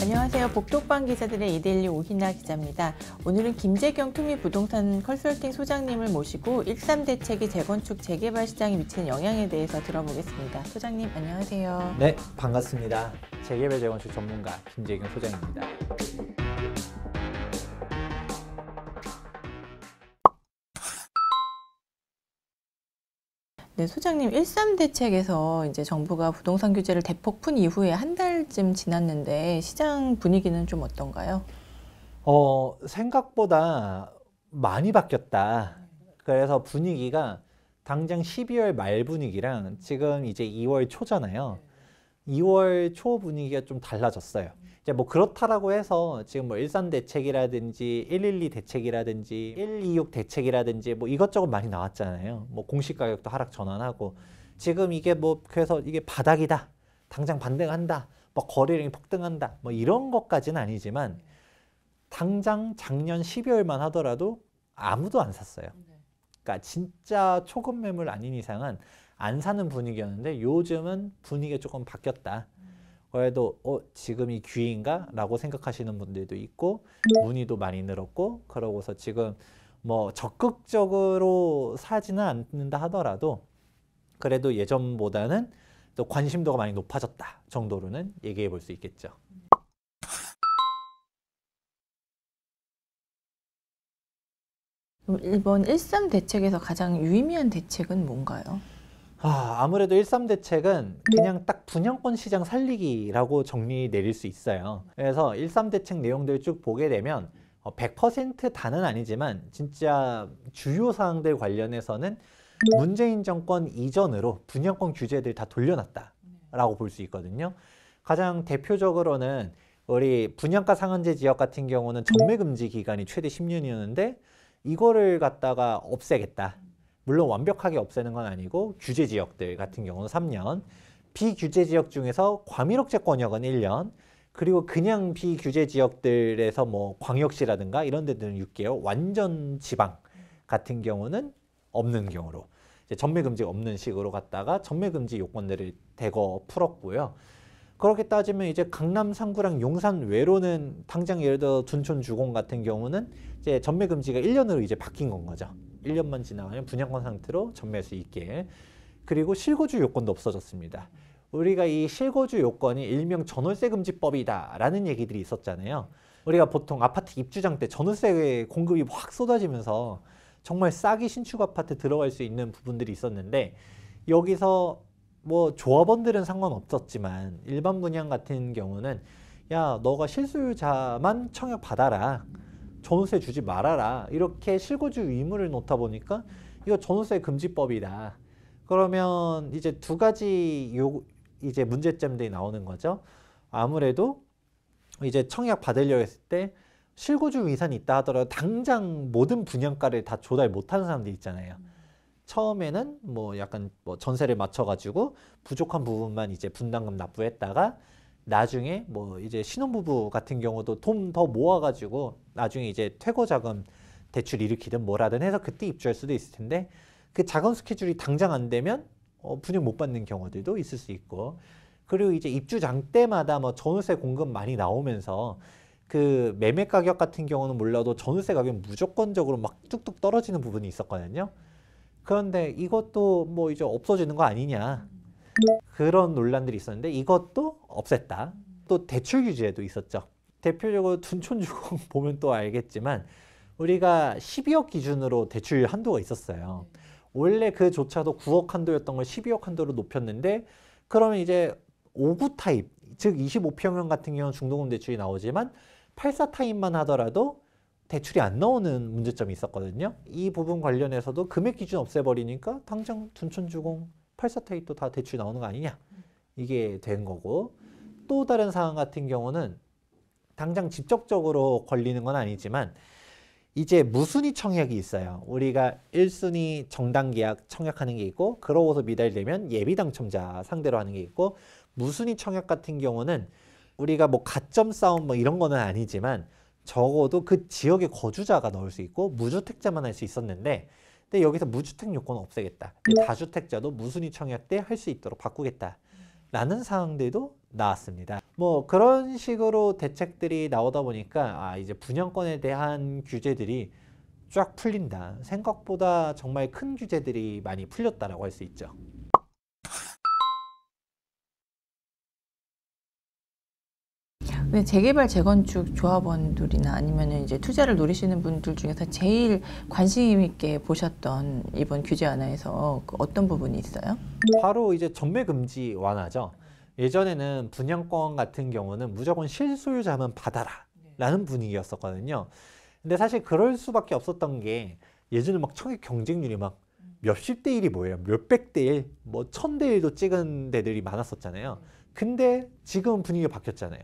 안녕하세요. 복독방 기자들의 이데일리 오희나 기자입니다. 오늘은 김재경 투미부동산 컨설팅 소장님을 모시고 13대책이 재건축 재개발 시장에 미치는 영향에 대해서 들어보겠습니다. 소장님 안녕하세요. 네, 반갑습니다. 재개발 재건축 전문가 김재경 소장입니다. 네, 소장님, 일삼 대책에서 이제 정부가 부동산 규제를 대폭 푼 이후에 한 달쯤 지났는데 시장 분위기는 좀 어떤가요? 어, 생각보다 많이 바뀌었다. 그래서 분위기가 당장 12월 말 분위기랑 지금 이제 2월 초잖아요. 2월 초 분위기가 좀 달라졌어요. 이제 뭐 그렇다라고 해서 지금 뭐 일산 대책이라든지 112 대책이라든지 126 대책이라든지 뭐 이것저것 많이 나왔잖아요. 뭐 공시 가격도 하락 전환하고 지금 이게 뭐 그래서 이게 바닥이다. 당장 반등한다. 뭐 거래량이 폭등한다. 뭐 이런 것까지는 아니지만 당장 작년 12월만 하더라도 아무도 안 샀어요. 네. 그러니까 진짜 초급 매물 아닌 이상은 안 사는 분위기였는데 요즘은 분위기가 조금 바뀌었다. 그래도 어, 지금 이 귀인가? 라고 생각하시는 분들도 있고 문의도 많이 늘었고 그러고서 지금 뭐 적극적으로 사지는 않는다 하더라도 그래도 예전보다는 또 관심도가 많이 높아졌다 정도로는 얘기해 볼 수 있겠죠. 이번 일삼 대책에서 가장 유의미한 대책은 뭔가요? 아, 아무래도 13대책은 그냥 딱 분양권 시장 살리기라고 정리 내릴 수 있어요. 그래서 13대책 내용들 쭉 보게 되면 100% 어, 다는 아니지만 진짜 주요 사항들 관련해서는 네. 문재인 정권 이전으로 분양권 규제들 다 돌려놨다라고 볼 수 있거든요. 가장 대표적으로는 우리 분양가 상한제 지역 같은 경우는 전매 금지 기간이 최대 10년이었는데 이거를 갖다가 없애겠다. 물론 완벽하게 없애는 건 아니고 규제 지역들 같은 경우는 3년, 비규제 지역 중에서 과밀억제 권역은 1년, 그리고 그냥 비규제 지역들에서 뭐 광역시라든가 이런 데들은 6개월, 완전 지방 같은 경우는 없는 경우로 전매 금지 없는 식으로 갔다가 전매 금지 요건들을 대거 풀었고요. 그렇게 따지면 이제 강남 3구랑 용산 외로는 당장 예를 들어 둔촌 주공 같은 경우는 이제 전매 금지가 1년으로 이제 바뀐 건 거죠. 1년만 지나면 분양권 상태로 전매할 수 있게. 그리고 실거주 요건도 없어졌습니다. 우리가 이 실거주 요건이 일명 전월세 금지법이다라는 얘기들이 있었잖아요. 우리가 보통 아파트 입주장 때 전월세 공급이 확 쏟아지면서 정말 싸게 신축 아파트 들어갈 수 있는 부분들이 있었는데 여기서 뭐 조합원들은 상관없었지만 일반 분양 같은 경우는 야 너가 실수요자만 청약 받아라 전세 주지 말아라. 이렇게 실고주 의무를 놓다 보니까 이거 전세 금지법이다. 그러면 이제 두 가지 요 이제 문제점들이 나오는 거죠. 아무래도 이제 청약 받으려 했을 때실고주 위산이 있다 하더라도 당장 모든 분양가를 다 조달 못하는 사람들 있잖아요. 처음에는 뭐 약간 뭐 전세를 맞춰가지고 부족한 부분만 이제 분담금 납부했다가 나중에 뭐 이제 신혼부부 같은 경우도 돈 더 모아가지고 나중에 이제 퇴거 자금 대출 일으키든 뭐라든 해서 그때 입주할 수도 있을 텐데 그 자금 스케줄이 당장 안 되면 어, 분양 못 받는 경우들도 있을 수 있고 그리고 이제 입주장 때마다 뭐 전월세 공급 많이 나오면서 그 매매 가격 같은 경우는 몰라도 전월세 가격은 무조건적으로 막 뚝뚝 떨어지는 부분이 있었거든요. 그런데 이것도 뭐 이제 없어지는 거 아니냐. 그런 논란들이 있었는데 이것도 없앴다. 또 대출 규제도 있었죠. 대표적으로 둔촌주공 보면 또 알겠지만 우리가 12억 기준으로 대출 한도가 있었어요. 원래 그조차도 9억 한도였던 걸 12억 한도로 높였는데 그러면 이제 5구 타입, 즉 25평형 같은 경우는 중도금 대출이 나오지만 8사 타입만 하더라도 대출이 안 나오는 문제점이 있었거든요. 이 부분 관련해서도 금액 기준 없애버리니까 당장 둔촌주공 팔사타입도 다 대출 이 나오는 거 아니냐 이게 된 거고 또 다른 상황 같은 경우는 당장 직접적으로 걸리는 건 아니지만 이제 무순위 청약이 있어요. 우리가 1순위 정당 계약 청약하는 게 있고 그러고서 미달되면 예비 당첨자 상대로 하는 게 있고 무순위 청약 같은 경우는 우리가 뭐 가점 싸움 뭐 이런 거는 아니지만 적어도 그 지역의 거주자가 넣을 수 있고 무주택자만 할 수 있었는데 근데 여기서 무주택 요건 없애겠다. 네. 다주택자도 무순위 청약 때 할 수 있도록 바꾸겠다. 라는 사항들도 나왔습니다. 뭐 그런 식으로 대책들이 나오다 보니까 아 이제 분양권에 대한 규제들이 쫙 풀린다. 생각보다 정말 큰 규제들이 많이 풀렸다라고 할 수 있죠. 음. 왜 재개발 재건축 조합원들이나 아니면 이제 투자를 노리시는 분들 중에서 제일 관심 있게 보셨던 이번 규제 완화에서 그 어떤 부분이 있어요? 바로 이제 전매 금지 완화죠. 예전에는 분양권 같은 경우는 무조건 실소유자만 받아라 라는 네. 분위기였었거든요. 근데 사실 그럴 수밖에 없었던 게 예전에 막 청약 경쟁률이 막 몇십 대 일이 뭐예요? 몇백 대 일, 뭐 천대 일도 찍은 데들이 많았었잖아요. 음. 근데 지금 분위기가 바뀌었잖아요.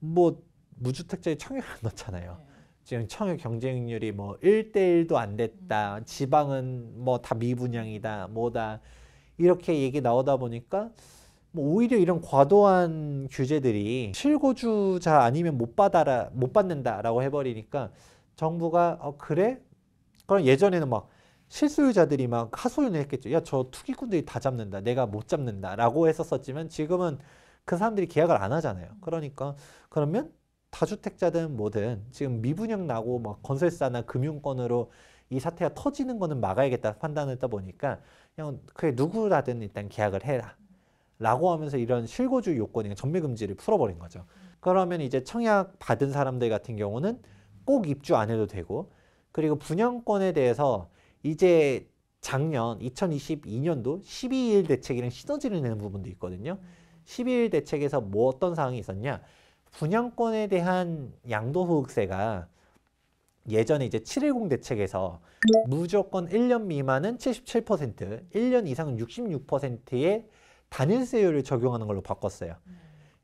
뭐무주택자의 청약 안 넣잖아요. 네. 지금 청약 경쟁률이 뭐 1대1도 안 됐다. 음. 지방은 뭐 다 미분양이다. 뭐다. 이렇게 얘기 나오다 보니까 뭐 오히려 이런 과도한 규제들이 실고주자 아니면 못 받아라 못 받는다라고 해버리니까 정부가 어 그래 그럼 예전에는 막 실소유자들이 막 하소연을 했겠죠 야저 투기꾼들이 다 잡는다 내가 못 잡는다라고 했었었지만 지금은 그 사람들이 계약을 안 하잖아요. 그러니까 그러면 다주택자든 뭐든 지금 미분양 나고 막 건설사나 금융권으로 이 사태가 터지는 거는 막아야겠다 판단을 했다 보니까 그냥 그게 누구라든 일단 계약을 해라 라고 하면서 이런 실고주 요건이 전매금지를 풀어버린 거죠. 그러면 이제 청약 받은 사람들 같은 경우는 꼭 입주 안 해도 되고 그리고 분양권에 대해서 이제 작년 2022년도 12일 대책이랑 시너지를 내는 부분도 있거든요. 1일 대책에서 뭐 어떤 사항이 있었냐. 분양권에 대한 양도소득세가 예전에 이제 710 대책에서 무조건 1년 미만은 77%, 1년 이상은 66%의 단일세율을 적용하는 걸로 바꿨어요.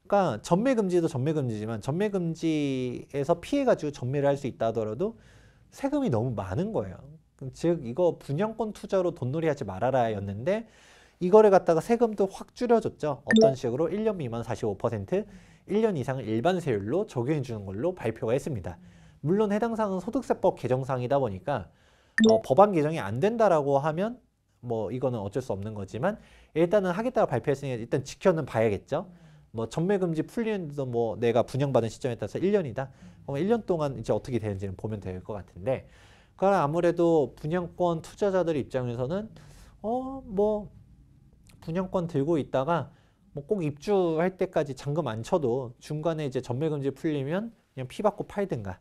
그러니까 전매 금지도 전매 금지지만 전매 금지에서 피해 가지고 전매를 할 수 있다 하더라도 세금이 너무 많은 거예요. 즉 이거 분양권 투자로 돈놀이 하지 말아라 였는데 이거를 갖다가 세금도 확 줄여줬죠. 어떤 식으로 1년 미만 45%, 1년 이상 일반 세율로 적용해 주는 걸로 발표가 했습니다. 물론 해당 사항은 소득세법 개정상이다 보니까 어, 법안 개정이 안 된다라고 하면 뭐 이거는 어쩔 수 없는 거지만 일단은 하겠다고 발표했으니 일단 지켜는 봐야겠죠. 뭐 전매 금지 풀리는데도 뭐 내가 분양받은 시점에 따라서 1년이다. 그럼 1년 동안 이제 어떻게 되는지는 보면 될 것 같은데 그러 아무래도 분양권 투자자들 입장에서는 어뭐 분양권 들고 있다가 뭐 꼭 입주할 때까지 잔금 안 쳐도 중간에 이제 전매금지 풀리면 그냥 피 받고 팔든가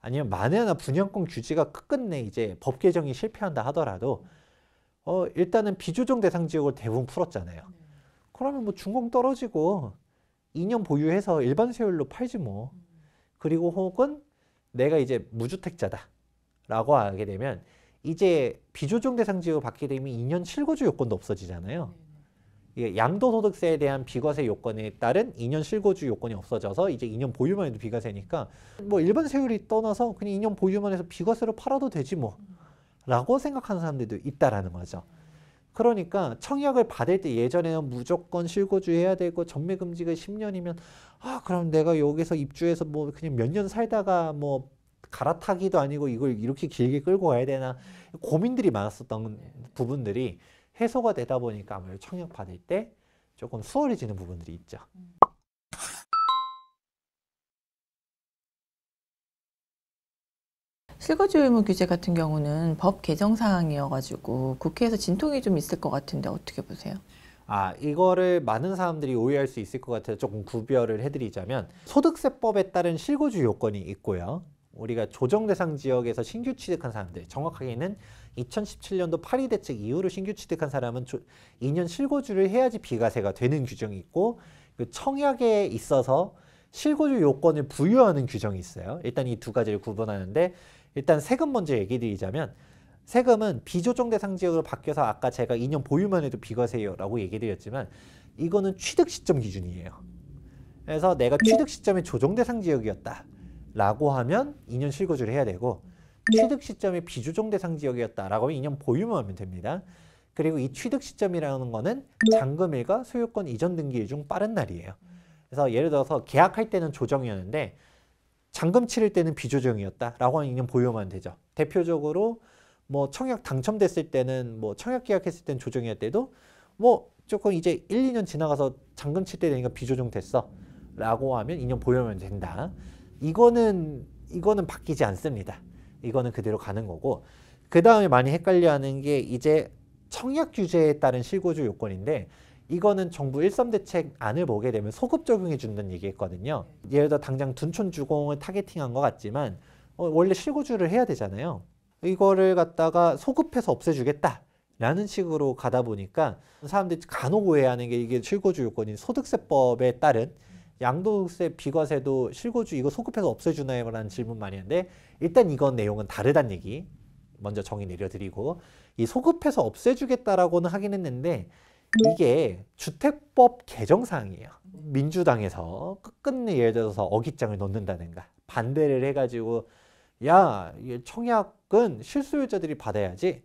아니면 만에 하나 분양권 규제가 끝끝내 이제 법 개정이 실패한다 하더라도 어 일단은 비조정 대상 지역을 대부분 풀었잖아요. 네. 그러면 뭐 중공 떨어지고 2년 보유해서 일반 세율로 팔지 뭐. 음. 그리고 혹은 내가 이제 무주택자다 라고 하게 되면 이제 비조정 대상 지역을 받게 되면 2년 실거주 요건도 없어지잖아요. 네. 양도소득세에 대한 비과세 요건에 따른 2년 실거주 요건이 없어져서 이제 2년 보유만 해도 비과세니까 뭐 일반 세율이 떠나서 그냥 2년 보유만 해서 비과세로 팔아도 되지 뭐 라고 생각하는 사람들도 있다라는 거죠. 그러니까 청약을 받을 때 예전에는 무조건 실거주 해야 되고 전매 금지가 10년이면 아 그럼 내가 여기서 입주해서 뭐 그냥 몇 년 살다가 뭐 갈아타기도 아니고 이걸 이렇게 길게 끌고 가야 되나 고민들이 많았었던 부분들이 해소가 되다 보니까 아무래도 청약 받을 때 조금 수월해지는 부분들이 있죠. 실거주 의무 규제 같은 경우는 법 개정 사항이어가지고 국회에서 진통이 좀 있을 것 같은데 어떻게 보세요? 아 이거를 많은 사람들이 오해할 수 있을 것 같아서 조금 구별을 해드리자면 소득세법에 따른 실거주 요건이 있고요. 우리가 조정 대상 지역에서 신규 취득한 사람들 정확하게는 2017년도 파리 대책 이후로 신규 취득한 사람은 2년 실고주를 해야지 비과세가 되는 규정이 있고 그 청약에 있어서 실고주 요건을 부여하는 규정이 있어요. 일단 이 두 가지를 구분하는데 일단 세금 먼저 얘기 드리자면 세금은 비조정 대상 지역으로 바뀌어서 아까 제가 2년 보유만 해도 비과세요라고 얘기 드렸지만 이거는 취득 시점 기준이에요. 그래서 내가 네. 취득 시점에 조정 대상 지역이었다라고 하면 2년 실고주를 해야 되고 예. 취득 시점이 비조정 대상 지역이었다라고 하면 이념 보유하면 만 됩니다. 그리고 이 취득 시점이라는 거는 예. 잔금일과 소유권 이전 등기일 중 빠른 날이에요. 그래서 예를 들어서 계약할 때는 조정이었는데 잔금 치를 때는 비조정이었다라고 하는 이념 보유만 되죠. 대표적으로 뭐 청약 당첨됐을 때는 뭐 청약 계약했을 때는 조정이었대도 뭐 조금 이제 1, 2년 지나가서 잔금 칠 때 되니까 비조정 됐어 라고 하면 2년 보유하면 된다 이거는 이거는 바뀌지 않습니다 이거는 그대로 가는 거고 그 다음에 많이 헷갈려하는 게 이제 청약 규제에 따른 실고주 요건인데 이거는 정부 1선 대책 안을 보게 되면 소급 적용해 준다는 얘기했거든요. 예를 들어 당장 둔촌 주공을 타겟팅한 것 같지만 어, 원래 실고주를 해야 되잖아요. 이거를 갖다가 소급해서 없애주겠다. 라는 식으로 가다 보니까 사람들이 간혹 오해하는 게 이게 실고주 요건인 소득세법에 따른 양도세 비과세도 실고주 이거 소급해서 없애주나요? 라는 질문 많이 하는데 일단 이건 내용은 다르다는 얘기 먼저 정의 내려드리고 이 소급해서 없애주겠다라고는 하긴 했는데 이게 주택법 개정사항이에요. 민주당에서 끝끝내 예를 들어서 어깃장을 넣는다든가 반대를 해가지고 야 청약은 실수요자들이 받아야지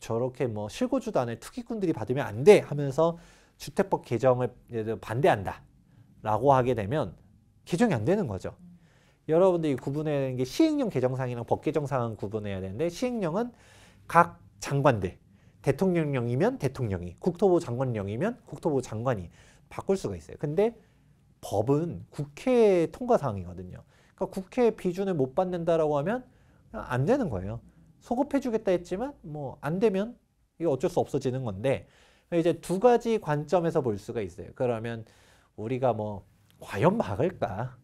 저렇게 뭐실고주단을 투기꾼들이 받으면 안 돼 하면서 주택법 개정을 반대한다. 라고 하게 되면 개정이 안 되는 거죠. 여러분들이 구분해야 되는 게 시행령 개정상이랑 법 개정상은 구분해야 되는데 시행령은 각 장관들 대통령령이면 대통령이 국토부 장관령이면 국토부 장관이 바꿀 수가 있어요. 근데 법은 국회 통과 사항이거든요. 그러니까 국회 비준을 못 받는다라고 하면 안 되는 거예요. 소급해 주겠다 했지만 뭐 안 되면 이거 어쩔 수 없어지는 건데 이제 두 가지 관점에서 볼 수가 있어요. 그러면 우리가 뭐 과연 막을까?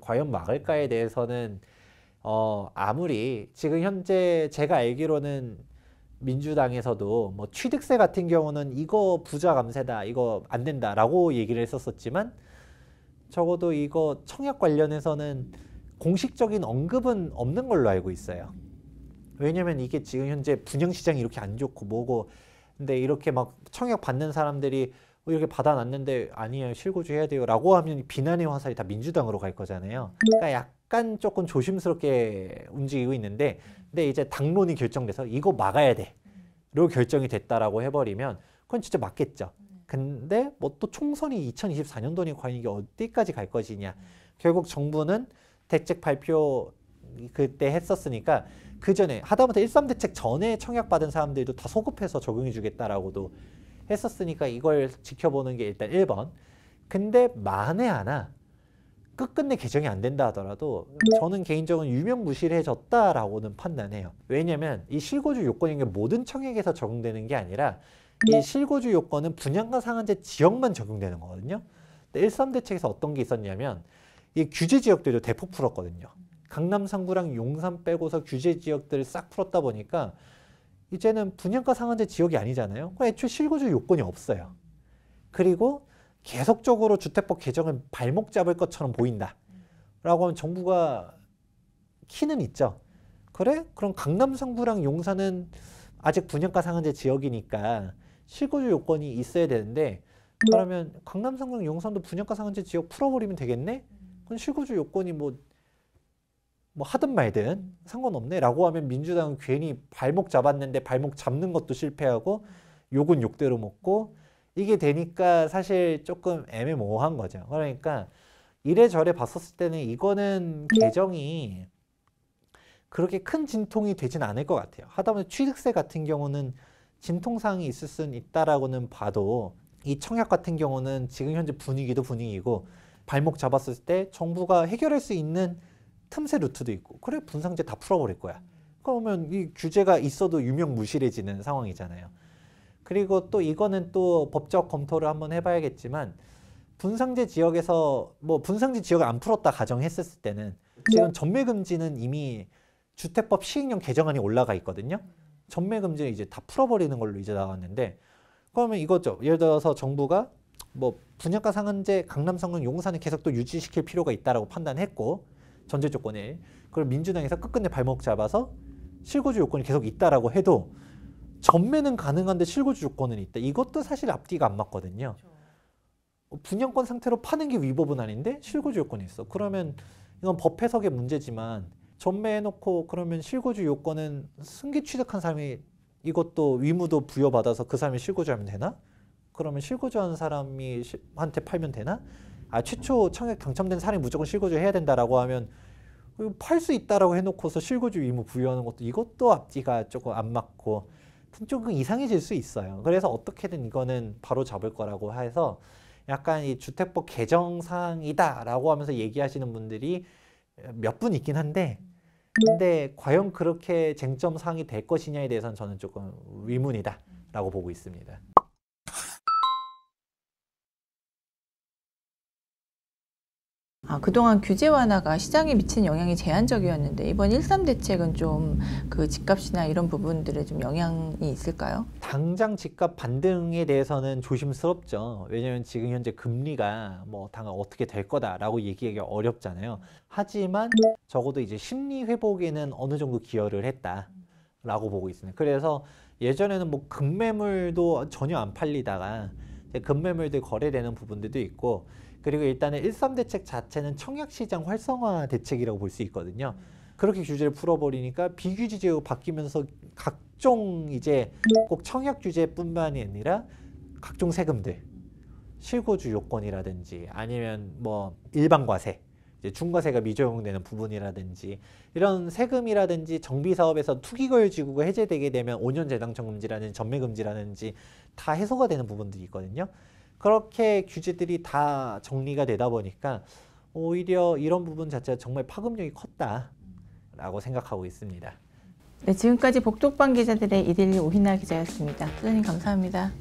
과연 막을까에 대해서는 어 아무리 지금 현재 제가 알기로는 민주당에서도 뭐 취득세 같은 경우는 이거 부자 감세다 이거 안 된다라고 얘기를 했었었지만 적어도 이거 청약 관련해서는 공식적인 언급은 없는 걸로 알고 있어요. 왜냐면 이게 지금 현재 분양 시장이 이렇게 안 좋고 뭐고 근데 이렇게 막 청약 받는 사람들이 뭐 이렇게 받아놨는데 아니에요 실고주 해야 돼요 라고 하면 비난의 화살이 다 민주당으로 갈 거잖아요 그러니까 약간 조금 조심스럽게 움직이고 있는데 근데 이제 당론이 결정돼서 이거 막아야 돼로 결정이 됐다라고 해버리면 그건 진짜 맞겠죠 근데 뭐 또 총선이 2024년도니 과연 이게 어디까지 갈 것이냐 결국 정부는 대책 발표 그때 했었으니까 그 전에 하다못해 13 대책 전에 청약 받은 사람들도 다 소급해서 적용해 주겠다라고도 했었으니까 이걸 지켜보는 게 일단 1번. 근데 만에 하나 끝끝내 개정이 안 된다 하더라도 저는 개인적으로 유명무실해졌다라고는 판단해요. 왜냐면 이실고주 요건인 게 모든 청약에서 적용되는 게 아니라 이실고주 요건은 분양가 상한제 지역만 적용되는 거거든요. 근데 1, 3대책에서 어떤 게 있었냐면 이 규제 지역들도 대폭 풀었거든요. 강남 상구랑 용산 빼고서 규제 지역들을 싹 풀었다 보니까 이제는 분양가 상한제 지역이 아니잖아요. 애초에 실거주 요건이 없어요. 그리고 계속적으로 주택법 개정을 발목 잡을 것처럼 보인다. 라고 하면 정부가 키는 있죠. 그래? 그럼 강남 성부랑 용산은 아직 분양가 상한제 지역이니까 실거주 요건이 있어야 되는데 그러면 강남 성북 용산도 분양가 상한제 지역 풀어버리면 되겠네? 그럼 실거주 요건이 뭐뭐 하든 말든 상관없네 라고 하면 민주당은 괜히 발목 잡았는데 발목 잡는 것도 실패하고 욕은 욕대로 먹고 이게 되니까 사실 조금 애매모호한 거죠. 그러니까 이래저래 봤었을 때는 이거는 개정이 그렇게 큰 진통이 되진 않을 것 같아요. 하다못해 취득세 같은 경우는 진통상이 있을 수는 있다라고는 봐도 이 청약 같은 경우는 지금 현재 분위기도 분위기고 발목 잡았을 때 정부가 해결할 수 있는 틈새 루트도 있고 그래 분상제 다 풀어버릴 거야. 그러면 이 규제가 있어도 유명무실해지는 상황이잖아요. 그리고 또 이거는 또 법적 검토를 한번 해봐야겠지만 분상제 지역에서 뭐 분상제 지역을 안 풀었다 가정했을 때는 지금 네. 전매 금지는 이미 주택법 시행령 개정안이 올라가 있거든요. 전매 금지는 이제 다 풀어버리는 걸로 이제 나왔는데 그러면 이거죠. 예를 들어서 정부가 뭐 분양가 상한제 강남성은 용산을 계속 또 유지시킬 필요가 있다라고 판단했고 전제 조건이. 그걸 민주당에서 끝끝내 발목 잡아서 실고주 요건이 계속 있다라고 해도 전매는 가능한데 실고주요건은 있다. 이것도 사실 앞뒤가 안 맞거든요. 그렇죠. 어, 분양권 상태로 파는 게 위법은 아닌데 실고주 요건이 있어. 그러면 이건 법 해석의 문제지만 전매해놓고 그러면 실고주 요건은 승기 취득한 사람이 이것도 위무도 부여받아서 그 사람이 실고주하면 되나? 그러면 실고주한 사람이 한테 팔면 되나? 아 최초 청약 당첨된 사람이 무조건 실거주 해야 된다라고 하면 팔 수 있다라고 해놓고서 실거주 의무 부여하는 것도 이것도 앞뒤가 조금 안 맞고 조금 이상해질 수 있어요. 그래서 어떻게든 이거는 바로 잡을 거라고 해서 약간 이 주택법 개정 사항이다라고 하면서 얘기하시는 분들이 몇 분 있긴 한데 근데 과연 그렇게 쟁점 사항이 될 것이냐에 대해서는 저는 조금 의문이다라고 보고 있습니다. 아, 그동안 규제 완화가 시장에 미친 영향이 제한적이었는데 이번 1.3 대책은 좀 그 집값이나 이런 부분들에 좀 영향이 있을까요? 당장 집값 반등에 대해서는 조심스럽죠. 왜냐하면 지금 현재 금리가 뭐 당장 어떻게 될 거다라고 얘기하기 어렵잖아요. 하지만 적어도 이제 심리 회복에는 어느 정도 기여를 했다라고 보고 있습니다. 그래서 예전에는 뭐 급매물도 전혀 안 팔리다가 급매물들 거래되는 부분들도 있고 그리고 일단은 일삼 대책 자체는 청약시장 활성화 대책이라고 볼 수 있거든요. 음. 그렇게 규제를 풀어버리니까 비규제제로 바뀌면서 각종 이제 꼭 청약 규제뿐만이 아니라 각종 세금들, 실고주 요건이라든지 아니면 뭐 일반과세, 중과세가 미적용되는 부분이라든지 이런 세금이라든지 정비사업에서 투기거유지구가 해제되게 되면 5년 재당첨 금지라는 전매 금지라든지다 해소가 되는 부분들이 있거든요. 그렇게 규제들이 다 정리가 되다 보니까 오히려 이런 부분 자체가 정말 파급력이 컸다라고 생각하고 있습니다. 네, 지금까지 복독방 기자들의 이데일리 오희나 기자였습니다. 소장님 감사합니다.